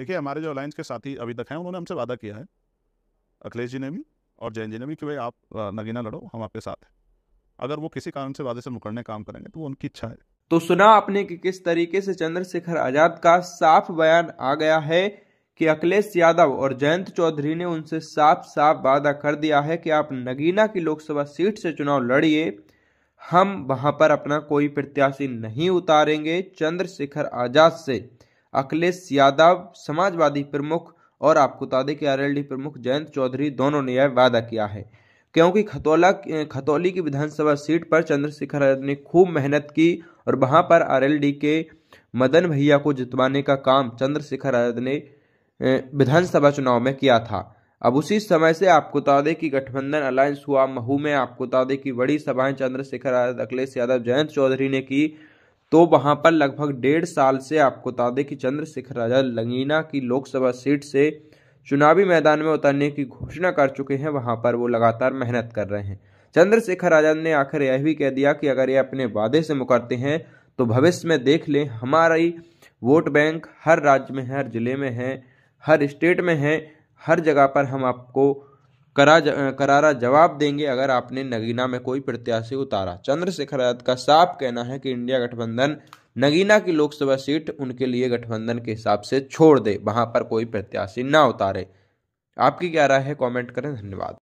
देखिए हमारे जो अलायंस के साथी अभी तक हैं उन्होंने हमसे वादा किया है अखिलेश जी ने भी और जैन जी ने भी कि भाई आप नगीना लड़ो हम आपके साथ हैं अगर वो किसी कारण से वादे से मुकरने काम करेंगे तो वो उनकी इच्छा है तो सुना आपने कि किस तरीके से चंद्रशेखर आजाद का साफ बयान आ गया है कि अखिलेश यादव और जयंत चौधरी ने उनसे साफ साफ वादा कर दिया है कि आप नगीना की लोकसभा सीट से चुनाव लड़िए हम वहां पर अपना कोई प्रत्याशी नहीं उतारेंगे चंद्रशेखर आजाद से अखिलेश यादव समाजवादी प्रमुख और आपको बता दें कि आरएलडी प्रमुख जयंत चौधरी दोनों ने यह वादा किया है क्योंकि खतौला खतौली की विधानसभा सीट पर चंद्रशेखर आजाद ने खूब मेहनत की और वहां पर आरएलडी के मदन भैया को जितवाने का काम चंद्रशेखर आजाद ने विधानसभा चुनाव में किया था अब उसी समय से आपको बता दें कि गठबंधन अलायंस हुआ महू में आपको बता दें कि बड़ी सभाएं चंद्रशेखर आजाद अखिलेश यादव जयंत चौधरी ने की तो वहां पर लगभग डेढ़ साल से आपको बता दें कि चंद्रशेखर राजा लंगीना की लोकसभा सीट से चुनावी मैदान में उतरने की घोषणा कर चुके हैं वहां पर वो लगातार मेहनत कर रहे हैं चंद्रशेखर आजाद ने आखिर यह भी कह दिया कि अगर ये अपने वादे से मुकरते हैं तो भविष्य में देख लें हमारी वोट बैंक हर राज्य में है हर जिले में है हर स्टेट में है हर जगह पर हम आपको करा करारा जवाब देंगे अगर आपने नगीना में कोई प्रत्याशी उतारा चंद्रशेखर आजाद का साफ कहना है कि इंडिया गठबंधन नगीना की लोकसभा सीट उनके लिए गठबंधन के हिसाब से छोड़ दे वहां पर कोई प्रत्याशी ना उतारे आपकी क्या राय है कमेंट करें धन्यवाद